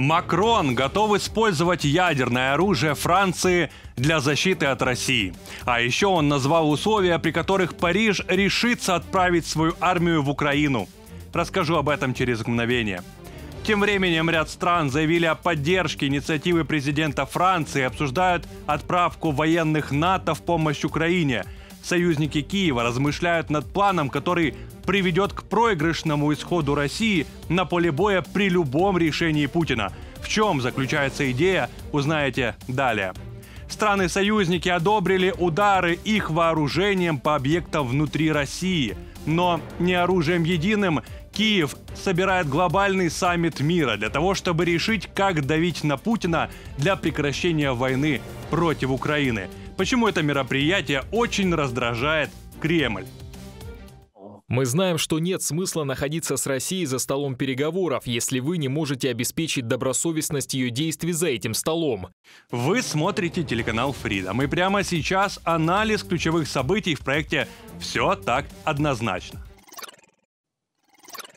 Макрон готов использовать ядерное оружие Франции для защиты от России. А еще он назвал условия, при которых Париж решится отправить свою армию в Украину. Расскажу об этом через мгновение. Тем временем ряд стран заявили о поддержке инициативы президента Франции и обсуждают отправку военных НАТО в помощь Украине – союзники Киева размышляют над планом, который приведет к проигрышному исходу России на поле боя при любом решении Путина. В чем заключается идея, узнаете далее. Страны-союзники одобрили удары их вооружением по объектам внутри России. Но не оружием единым Киев собирает глобальный саммит мира для того, чтобы решить, как давить на Путина для прекращения войны против Украины – почему это мероприятие очень раздражает Кремль. Мы знаем, что нет смысла находиться с Россией за столом переговоров, если вы не можете обеспечить добросовестность ее действий за этим столом. Вы смотрите телеканал Freedom, и прямо сейчас анализ ключевых событий в проекте «Все так однозначно».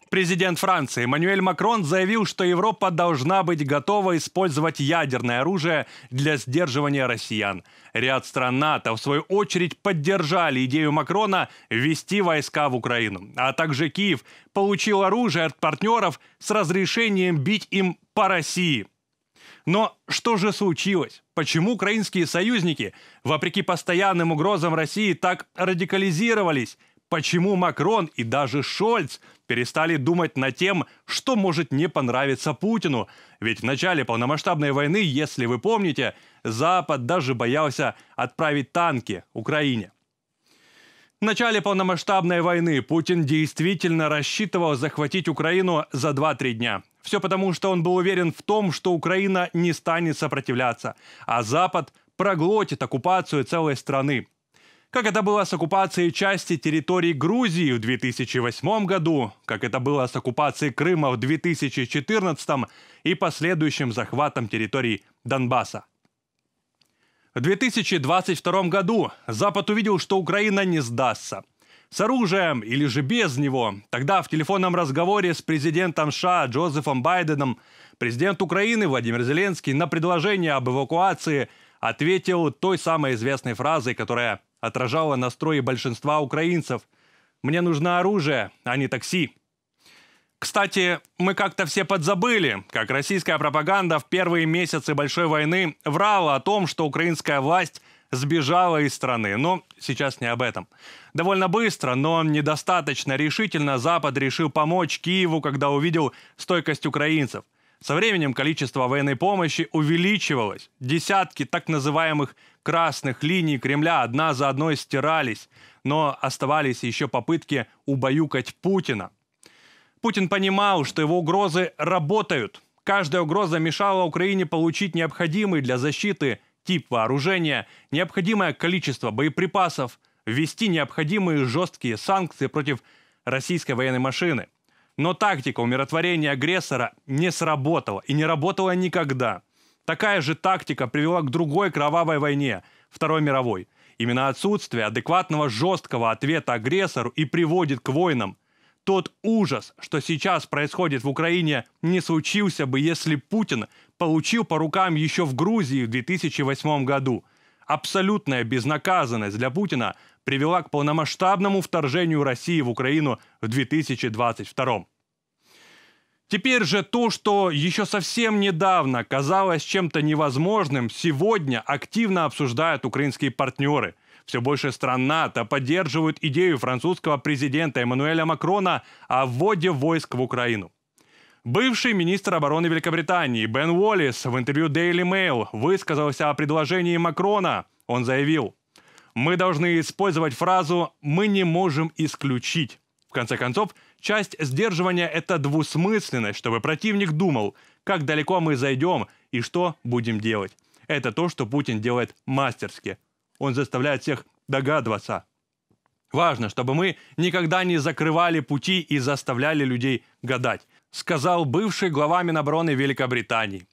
Президент Франции Эммануэль Макрон заявил, что Европа должна быть готова использовать ядерное оружие для сдерживания россиян. Ряд стран НАТО, в свою очередь, поддержали идею Макрона ввести войска в Украину. А также Киев получил оружие от партнеров с разрешением бить им по России. Но что же случилось? Почему украинские союзники, вопреки постоянным угрозам России, так радикализировались? Почему Макрон и даже Шольц перестали думать над тем, что может не понравиться Путину. Ведь в начале полномасштабной войны, если вы помните, Запад даже боялся отправить танки Украине. В начале полномасштабной войны Путин действительно рассчитывал захватить Украину за 2-3 дня. Все потому, что он был уверен в том, что Украина не станет сопротивляться, а Запад проглотит оккупацию целой страны как это было с оккупацией части территории Грузии в 2008 году, как это было с оккупацией Крыма в 2014 и последующим захватом территории Донбасса. В 2022 году Запад увидел, что Украина не сдастся. С оружием или же без него. Тогда в телефонном разговоре с президентом США Джозефом Байденом президент Украины Владимир Зеленский на предложение об эвакуации ответил той самой известной фразой, которая отражало настрои большинства украинцев. «Мне нужно оружие, а не такси». Кстати, мы как-то все подзабыли, как российская пропаганда в первые месяцы большой войны врала о том, что украинская власть сбежала из страны. Но сейчас не об этом. Довольно быстро, но недостаточно решительно Запад решил помочь Киеву, когда увидел стойкость украинцев. Со временем количество военной помощи увеличивалось. Десятки так называемых красных линий Кремля одна за одной стирались, но оставались еще попытки убаюкать Путина. Путин понимал, что его угрозы работают. Каждая угроза мешала Украине получить необходимый для защиты тип вооружения, необходимое количество боеприпасов, ввести необходимые жесткие санкции против российской военной машины. Но тактика умиротворения агрессора не сработала и не работала никогда. Такая же тактика привела к другой кровавой войне, Второй мировой. Именно отсутствие адекватного жесткого ответа агрессору и приводит к войнам. Тот ужас, что сейчас происходит в Украине, не случился бы, если Путин получил по рукам еще в Грузии в 2008 году. Абсолютная безнаказанность для Путина – привела к полномасштабному вторжению России в Украину в 2022. Теперь же то, что еще совсем недавно казалось чем-то невозможным, сегодня активно обсуждают украинские партнеры. Все больше стран НАТО поддерживают идею французского президента Эммануэля Макрона о вводе войск в Украину. Бывший министр обороны Великобритании Бен Уоллис в интервью Daily Mail высказался о предложении Макрона. Он заявил, мы должны использовать фразу «мы не можем исключить». В конце концов, часть сдерживания — это двусмысленность, чтобы противник думал, как далеко мы зайдем и что будем делать. Это то, что Путин делает мастерски. Он заставляет всех догадываться. Важно, чтобы мы никогда не закрывали пути и заставляли людей гадать, сказал бывший глава Минобороны Великобритании.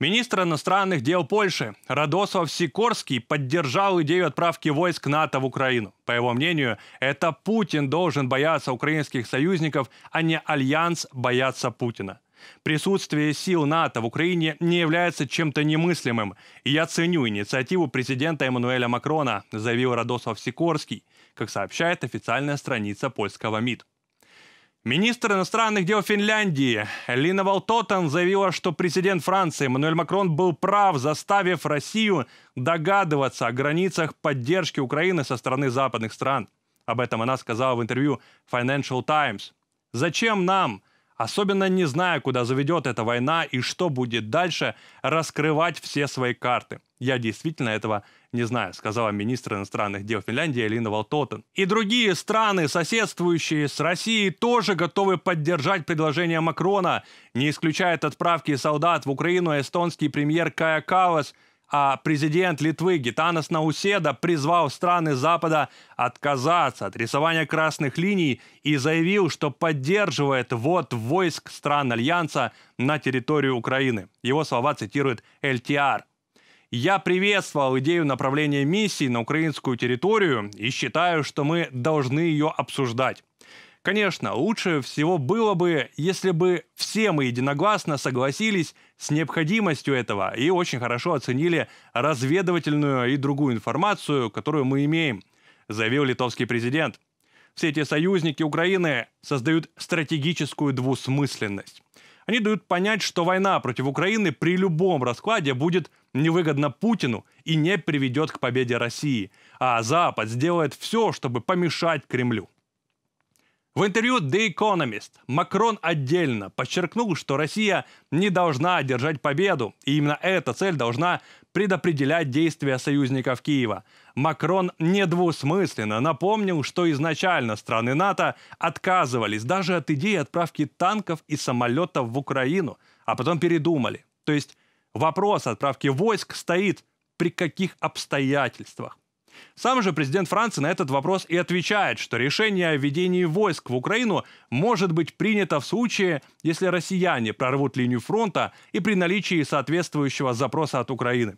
Министр иностранных дел Польши Радослав Сикорский поддержал идею отправки войск НАТО в Украину. По его мнению, это Путин должен бояться украинских союзников, а не Альянс бояться Путина. Присутствие сил НАТО в Украине не является чем-то немыслимым. И я ценю инициативу президента Эммануэля Макрона, заявил Радослав Сикорский, как сообщает официальная страница польского МИД. Министр иностранных дел Финляндии Лина Валтотан заявила, что президент Франции Мануэль Макрон был прав, заставив Россию догадываться о границах поддержки Украины со стороны западных стран. Об этом она сказала в интервью Financial Times. «Зачем нам, особенно не зная, куда заведет эта война и что будет дальше, раскрывать все свои карты?» Я действительно этого не знаю, сказала министр иностранных дел Финляндии Элина Валтотен. И другие страны, соседствующие с Россией, тоже готовы поддержать предложение Макрона, не исключает отправки солдат в Украину эстонский премьер Кая Калас – а президент Литвы Гитанас Науседа призвал страны Запада отказаться от рисования красных линий и заявил, что поддерживает вот войск стран Альянса на территорию Украины. Его слова цитирует LTR. Я приветствовал идею направления миссии на украинскую территорию и считаю, что мы должны ее обсуждать. Конечно, лучше всего было бы, если бы все мы единогласно согласились с необходимостью этого и очень хорошо оценили разведывательную и другую информацию, которую мы имеем, заявил литовский президент. Все эти союзники Украины создают стратегическую двусмысленность. Они дают понять, что война против Украины при любом раскладе будет невыгодно Путину и не приведет к победе России, а Запад сделает все, чтобы помешать Кремлю. В интервью The Economist Макрон отдельно подчеркнул, что Россия не должна одержать победу, и именно эта цель должна предопределять действия союзников Киева. Макрон недвусмысленно напомнил, что изначально страны НАТО отказывались даже от идеи отправки танков и самолетов в Украину, а потом передумали. То есть Вопрос отправки войск стоит при каких обстоятельствах. Сам же президент Франции на этот вопрос и отвечает, что решение о введении войск в Украину может быть принято в случае, если россияне прорвут линию фронта и при наличии соответствующего запроса от Украины.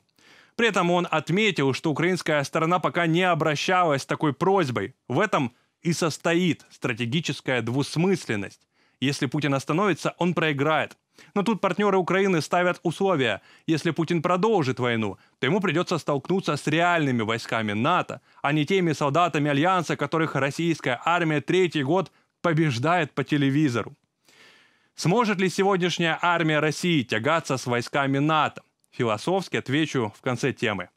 При этом он отметил, что украинская сторона пока не обращалась с такой просьбой. В этом и состоит стратегическая двусмысленность. Если Путин остановится, он проиграет. Но тут партнеры Украины ставят условия. Если Путин продолжит войну, то ему придется столкнуться с реальными войсками НАТО, а не теми солдатами Альянса, которых российская армия третий год побеждает по телевизору. Сможет ли сегодняшняя армия России тягаться с войсками НАТО? Философски отвечу в конце темы.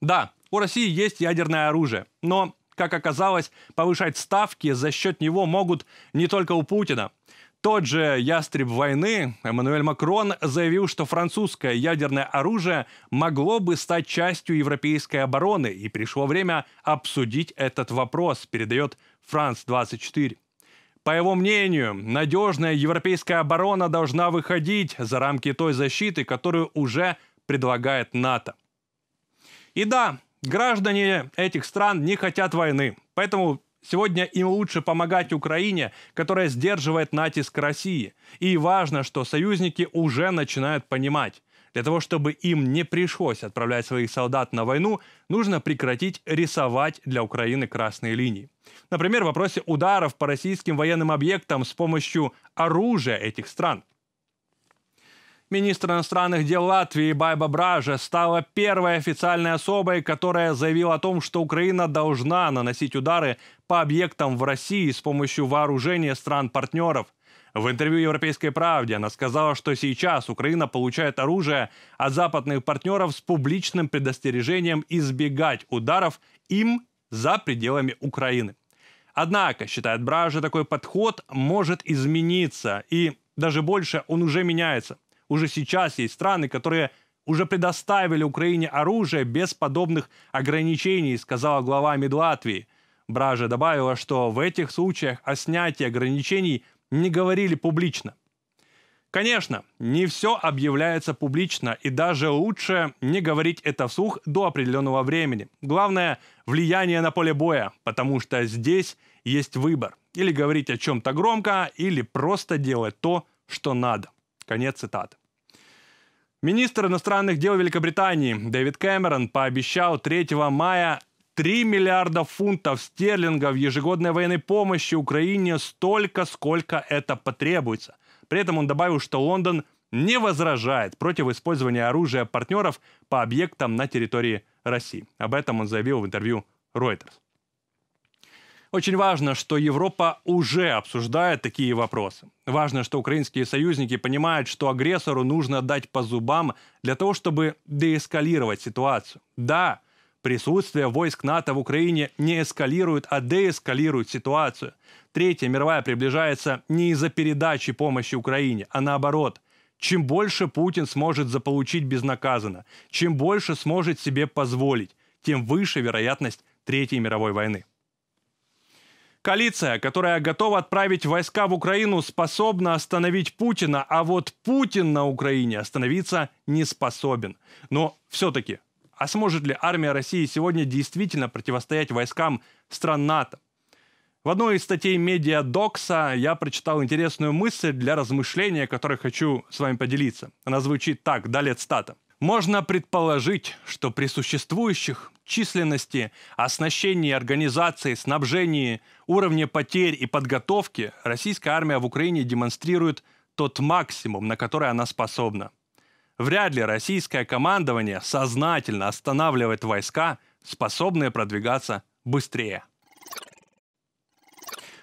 Да, у России есть ядерное оружие, но, как оказалось, повышать ставки за счет него могут не только у Путина, тот же ястреб войны Эммануэль Макрон заявил, что французское ядерное оружие могло бы стать частью европейской обороны, и пришло время обсудить этот вопрос, передает «Франс-24». По его мнению, надежная европейская оборона должна выходить за рамки той защиты, которую уже предлагает НАТО. И да, граждане этих стран не хотят войны, поэтому Сегодня им лучше помогать Украине, которая сдерживает натиск России. И важно, что союзники уже начинают понимать. Для того, чтобы им не пришлось отправлять своих солдат на войну, нужно прекратить рисовать для Украины красные линии. Например, в вопросе ударов по российским военным объектам с помощью оружия этих стран – министр иностранных дел Латвии Байба Бража стала первой официальной особой, которая заявила о том, что Украина должна наносить удары по объектам в России с помощью вооружения стран-партнеров. В интервью «Европейской правде» она сказала, что сейчас Украина получает оружие от западных партнеров с публичным предостережением избегать ударов им за пределами Украины. Однако, считает Бража, такой подход может измениться, и даже больше он уже меняется уже сейчас есть страны, которые уже предоставили Украине оружие без подобных ограничений, сказала глава МИД Латвии. Бража добавила, что в этих случаях о снятии ограничений не говорили публично. Конечно, не все объявляется публично, и даже лучше не говорить это вслух до определенного времени. Главное – влияние на поле боя, потому что здесь есть выбор. Или говорить о чем-то громко, или просто делать то, что надо. Конец цитаты. Министр иностранных дел Великобритании Дэвид Кэмерон пообещал 3 мая 3 миллиарда фунтов стерлингов ежегодной военной помощи Украине столько, сколько это потребуется. При этом он добавил, что Лондон не возражает против использования оружия партнеров по объектам на территории России. Об этом он заявил в интервью Reuters. Очень важно, что Европа уже обсуждает такие вопросы. Важно, что украинские союзники понимают, что агрессору нужно дать по зубам для того, чтобы деэскалировать ситуацию. Да, присутствие войск НАТО в Украине не эскалирует, а деэскалирует ситуацию. Третья мировая приближается не из-за передачи помощи Украине, а наоборот – чем больше Путин сможет заполучить безнаказанно, чем больше сможет себе позволить, тем выше вероятность Третьей мировой войны. Коалиция, которая готова отправить войска в Украину, способна остановить Путина, а вот Путин на Украине остановиться не способен. Но все-таки, а сможет ли армия России сегодня действительно противостоять войскам стран НАТО? В одной из статей медиа Докса я прочитал интересную мысль для размышления, которой хочу с вами поделиться. Она звучит так, далее цитата. Можно предположить, что при существующих численности, оснащении организации, снабжении, уровне потерь и подготовки российская армия в Украине демонстрирует тот максимум, на который она способна. Вряд ли российское командование сознательно останавливает войска, способные продвигаться быстрее.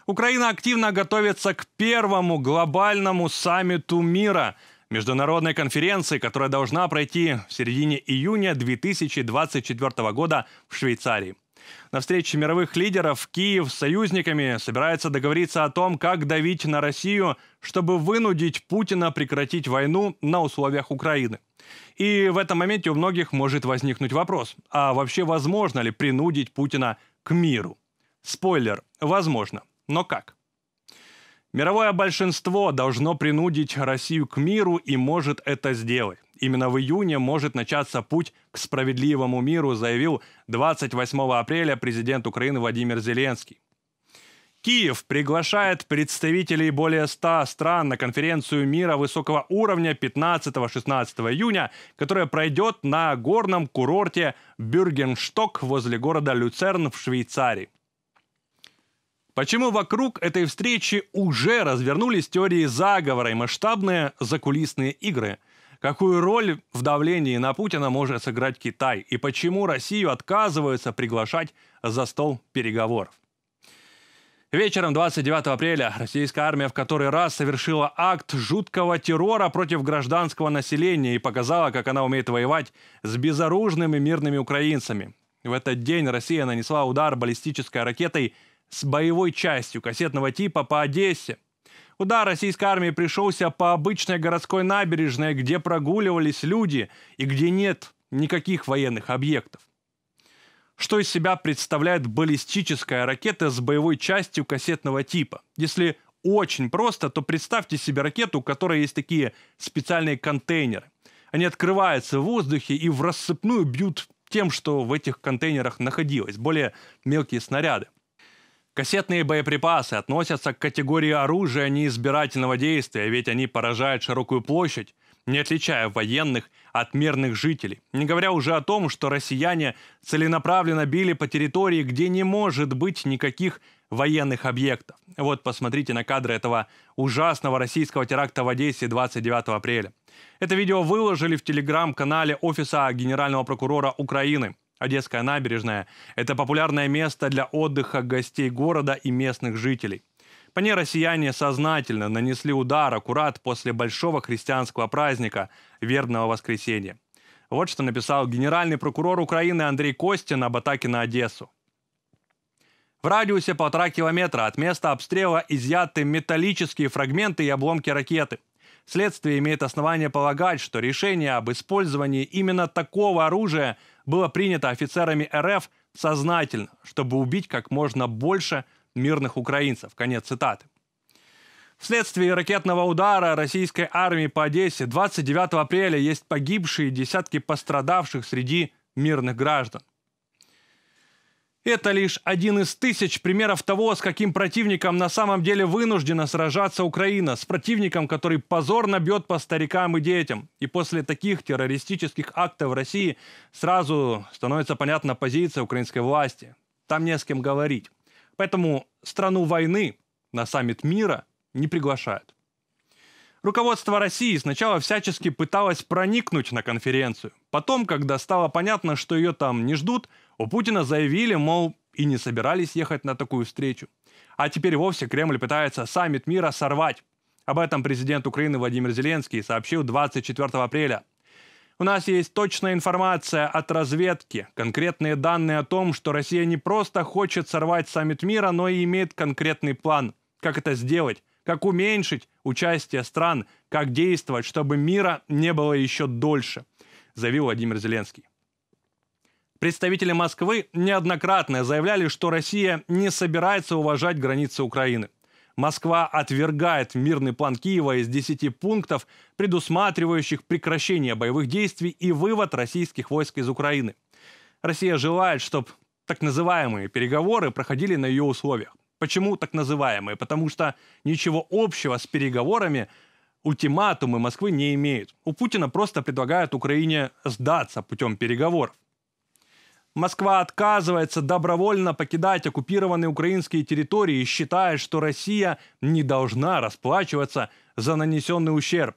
Украина активно готовится к первому глобальному саммиту мира – международной конференции, которая должна пройти в середине июня 2024 года в Швейцарии. На встрече мировых лидеров Киев с союзниками собирается договориться о том, как давить на Россию, чтобы вынудить Путина прекратить войну на условиях Украины. И в этом моменте у многих может возникнуть вопрос, а вообще возможно ли принудить Путина к миру? Спойлер, возможно, но как? Мировое большинство должно принудить Россию к миру и может это сделать. Именно в июне может начаться путь к справедливому миру, заявил 28 апреля президент Украины Владимир Зеленский. Киев приглашает представителей более 100 стран на конференцию мира высокого уровня 15-16 июня, которая пройдет на горном курорте Бюргеншток возле города Люцерн в Швейцарии. Почему вокруг этой встречи уже развернулись теории заговора и масштабные закулисные игры? Какую роль в давлении на Путина может сыграть Китай? И почему Россию отказываются приглашать за стол переговоров? Вечером 29 апреля российская армия в который раз совершила акт жуткого террора против гражданского населения и показала, как она умеет воевать с безоружными мирными украинцами. В этот день Россия нанесла удар баллистической ракетой – с боевой частью кассетного типа по Одессе. Удар российской армии пришелся по обычной городской набережной, где прогуливались люди и где нет никаких военных объектов. Что из себя представляет баллистическая ракета с боевой частью кассетного типа? Если очень просто, то представьте себе ракету, у которой есть такие специальные контейнеры. Они открываются в воздухе и в рассыпную бьют тем, что в этих контейнерах находилось, более мелкие снаряды. Кассетные боеприпасы относятся к категории оружия а неизбирательного действия, ведь они поражают широкую площадь, не отличая военных от мирных жителей. Не говоря уже о том, что россияне целенаправленно били по территории, где не может быть никаких военных объектов. Вот посмотрите на кадры этого ужасного российского теракта в Одессе 29 апреля. Это видео выложили в телеграм-канале Офиса Генерального прокурора Украины. Одесская набережная – это популярное место для отдыха гостей города и местных жителей. По ней россияне сознательно нанесли удар аккурат после большого христианского праздника – Вербного воскресенья. Вот что написал генеральный прокурор Украины Андрей Костин об атаке на Одессу. В радиусе полтора километра от места обстрела изъяты металлические фрагменты и обломки ракеты. Следствие имеет основание полагать, что решение об использовании именно такого оружия было принято офицерами РФ сознательно, чтобы убить как можно больше мирных украинцев. Конец цитаты. Вследствие ракетного удара российской армии по Одессе 29 апреля есть погибшие и десятки пострадавших среди мирных граждан. Это лишь один из тысяч примеров того, с каким противником на самом деле вынуждена сражаться Украина. С противником, который позорно бьет по старикам и детям. И после таких террористических актов в России сразу становится понятна позиция украинской власти. Там не с кем говорить. Поэтому страну войны на саммит мира не приглашают. Руководство России сначала всячески пыталось проникнуть на конференцию. Потом, когда стало понятно, что ее там не ждут, у Путина заявили, мол, и не собирались ехать на такую встречу. А теперь вовсе Кремль пытается саммит мира сорвать. Об этом президент Украины Владимир Зеленский сообщил 24 апреля. У нас есть точная информация от разведки, конкретные данные о том, что Россия не просто хочет сорвать саммит мира, но и имеет конкретный план, как это сделать, как уменьшить участие стран, как действовать, чтобы мира не было еще дольше, заявил Владимир Зеленский. Представители Москвы неоднократно заявляли, что Россия не собирается уважать границы Украины. Москва отвергает мирный план Киева из 10 пунктов, предусматривающих прекращение боевых действий и вывод российских войск из Украины. Россия желает, чтобы так называемые переговоры проходили на ее условиях. Почему так называемые? Потому что ничего общего с переговорами ультиматумы Москвы не имеют. У Путина просто предлагают Украине сдаться путем переговоров. Москва отказывается добровольно покидать оккупированные украинские территории, и считает, что Россия не должна расплачиваться за нанесенный ущерб.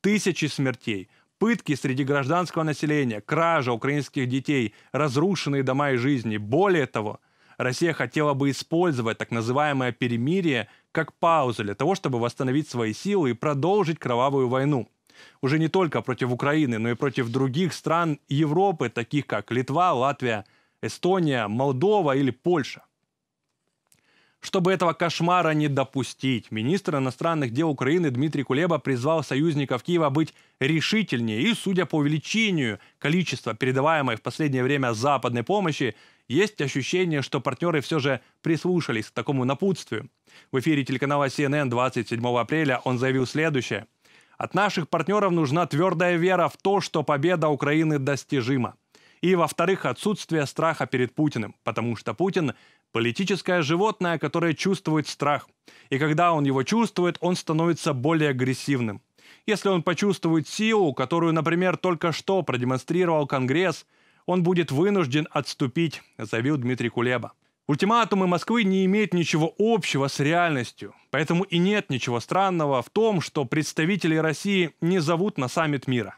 Тысячи смертей, пытки среди гражданского населения, кража украинских детей, разрушенные дома и жизни. Более того, Россия хотела бы использовать так называемое перемирие как паузу для того, чтобы восстановить свои силы и продолжить кровавую войну уже не только против Украины, но и против других стран Европы, таких как Литва, Латвия, Эстония, Молдова или Польша. Чтобы этого кошмара не допустить, министр иностранных дел Украины Дмитрий Кулеба призвал союзников Киева быть решительнее. И, судя по увеличению количества передаваемой в последнее время западной помощи, есть ощущение, что партнеры все же прислушались к такому напутствию. В эфире телеканала CNN 27 апреля он заявил следующее – от наших партнеров нужна твердая вера в то, что победа Украины достижима. И, во-вторых, отсутствие страха перед Путиным, потому что Путин – политическое животное, которое чувствует страх. И когда он его чувствует, он становится более агрессивным. Если он почувствует силу, которую, например, только что продемонстрировал Конгресс, он будет вынужден отступить, заявил Дмитрий Кулеба. Ультиматумы Москвы не имеют ничего общего с реальностью, поэтому и нет ничего странного в том, что представители России не зовут на саммит мира.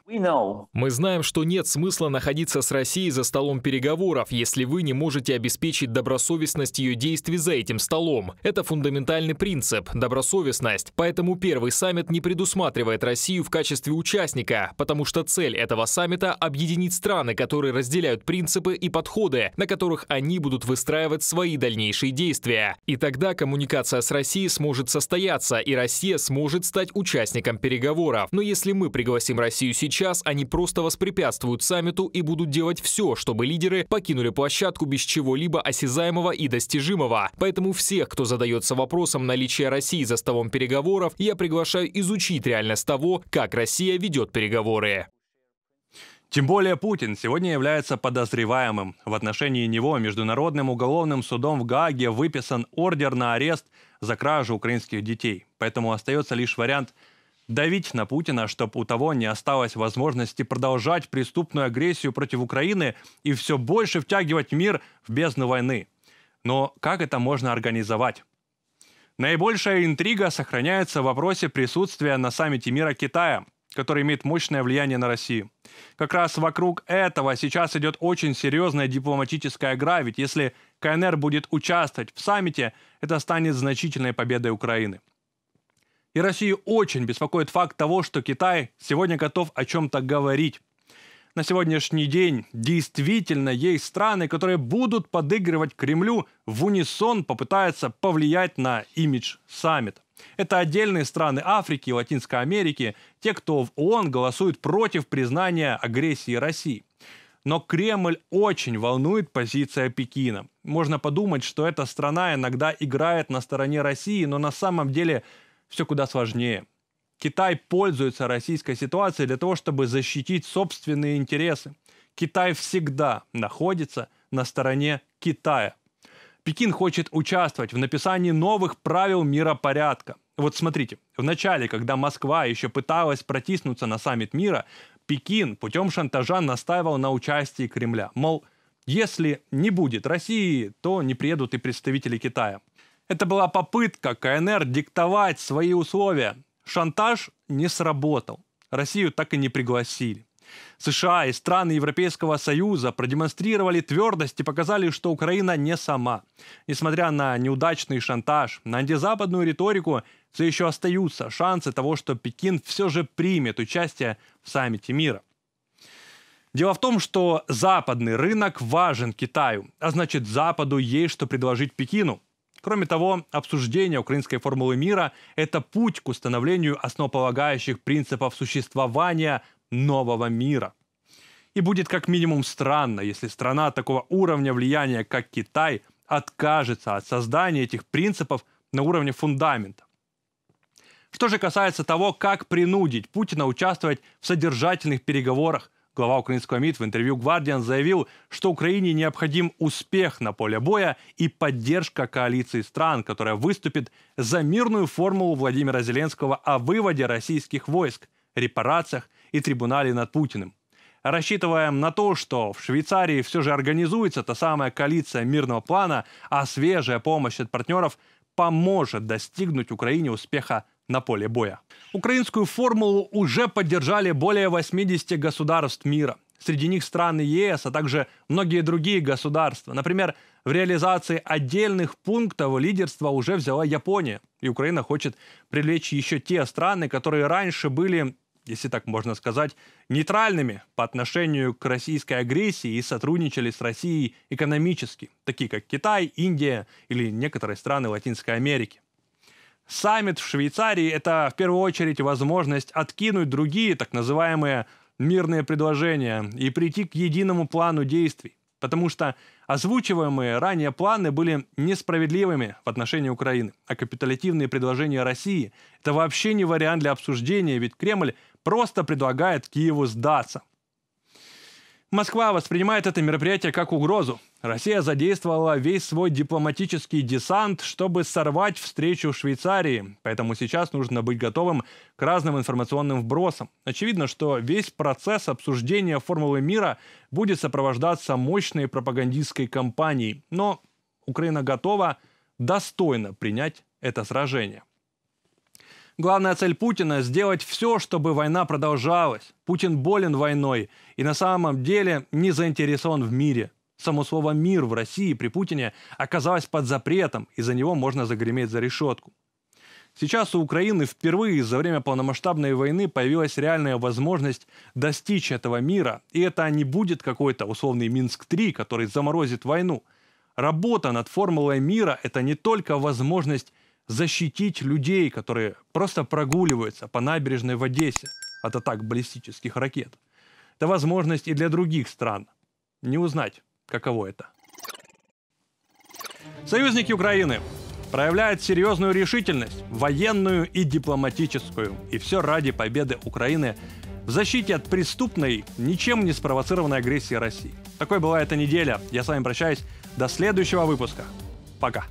Мы знаем, что нет смысла находиться с Россией за столом переговоров, если вы не можете обеспечить добросовестность ее действий за этим столом. Это фундаментальный принцип – добросовестность. Поэтому первый саммит не предусматривает Россию в качестве участника, потому что цель этого саммита – объединить страны, которые разделяют принципы и подходы, на которых они будут выстраивать свои свои дальнейшие действия. И тогда коммуникация с Россией сможет состояться, и Россия сможет стать участником переговоров. Но если мы пригласим Россию сейчас, они просто воспрепятствуют саммиту и будут делать все, чтобы лидеры покинули площадку без чего-либо осязаемого и достижимого. Поэтому всех, кто задается вопросом наличия России за столом переговоров, я приглашаю изучить реальность того, как Россия ведет переговоры. Тем более Путин сегодня является подозреваемым. В отношении него Международным уголовным судом в Гааге выписан ордер на арест за кражу украинских детей. Поэтому остается лишь вариант давить на Путина, чтобы у того не осталось возможности продолжать преступную агрессию против Украины и все больше втягивать мир в бездну войны. Но как это можно организовать? Наибольшая интрига сохраняется в вопросе присутствия на саммите мира Китая – который имеет мощное влияние на Россию. Как раз вокруг этого сейчас идет очень серьезная дипломатическая игра, ведь если КНР будет участвовать в саммите, это станет значительной победой Украины. И Россию очень беспокоит факт того, что Китай сегодня готов о чем-то говорить. На сегодняшний день действительно есть страны, которые будут подыгрывать Кремлю в унисон, попытаются повлиять на имидж саммита. Это отдельные страны Африки и Латинской Америки, те, кто в ООН голосует против признания агрессии России. Но Кремль очень волнует позиция Пекина. Можно подумать, что эта страна иногда играет на стороне России, но на самом деле все куда сложнее. Китай пользуется российской ситуацией для того, чтобы защитить собственные интересы. Китай всегда находится на стороне Китая. Пекин хочет участвовать в написании новых правил миропорядка. Вот смотрите, в начале, когда Москва еще пыталась протиснуться на саммит мира, Пекин путем шантажа настаивал на участии Кремля. Мол, если не будет России, то не приедут и представители Китая. Это была попытка КНР диктовать свои условия. Шантаж не сработал. Россию так и не пригласили. США и страны Европейского Союза продемонстрировали твердость и показали, что Украина не сама. Несмотря на неудачный шантаж, на антизападную риторику, все еще остаются шансы того, что Пекин все же примет участие в саммите мира. Дело в том, что западный рынок важен Китаю, а значит Западу есть что предложить Пекину. Кроме того, обсуждение украинской формулы мира – это путь к установлению основополагающих принципов существования нового мира. И будет как минимум странно, если страна такого уровня влияния, как Китай, откажется от создания этих принципов на уровне фундамента. Что же касается того, как принудить Путина участвовать в содержательных переговорах, глава украинского МИД в интервью «Гвардиан» заявил, что Украине необходим успех на поле боя и поддержка коалиции стран, которая выступит за мирную формулу Владимира Зеленского о выводе российских войск, репарациях и трибунале над Путиным. Рассчитываем на то, что в Швейцарии все же организуется та самая коалиция мирного плана, а свежая помощь от партнеров поможет достигнуть Украине успеха на поле боя. Украинскую формулу уже поддержали более 80 государств мира. Среди них страны ЕС, а также многие другие государства. Например, в реализации отдельных пунктов лидерство уже взяла Япония. И Украина хочет привлечь еще те страны, которые раньше были если так можно сказать, нейтральными по отношению к российской агрессии и сотрудничали с Россией экономически, такие как Китай, Индия или некоторые страны Латинской Америки. Саммит в Швейцарии – это в первую очередь возможность откинуть другие так называемые мирные предложения и прийти к единому плану действий, потому что озвучиваемые ранее планы были несправедливыми в отношении Украины, а капитулятивные предложения России – это вообще не вариант для обсуждения, ведь Кремль – просто предлагает Киеву сдаться. Москва воспринимает это мероприятие как угрозу. Россия задействовала весь свой дипломатический десант, чтобы сорвать встречу в Швейцарии, поэтому сейчас нужно быть готовым к разным информационным вбросам. Очевидно, что весь процесс обсуждения формулы мира будет сопровождаться мощной пропагандистской кампанией, но Украина готова достойно принять это сражение. Главная цель Путина – сделать все, чтобы война продолжалась. Путин болен войной и на самом деле не заинтересован в мире. Само слово «мир» в России при Путине оказалось под запретом, и за него можно загреметь за решетку. Сейчас у Украины впервые за время полномасштабной войны появилась реальная возможность достичь этого мира, и это не будет какой-то условный Минск-3, который заморозит войну. Работа над формулой мира – это не только возможность защитить людей, которые просто прогуливаются по набережной в Одессе от атак баллистических ракет. Это возможность и для других стран. Не узнать, каково это. Союзники Украины проявляют серьезную решительность, военную и дипломатическую. И все ради победы Украины в защите от преступной, ничем не спровоцированной агрессии России. Такой была эта неделя. Я с вами прощаюсь. До следующего выпуска. Пока.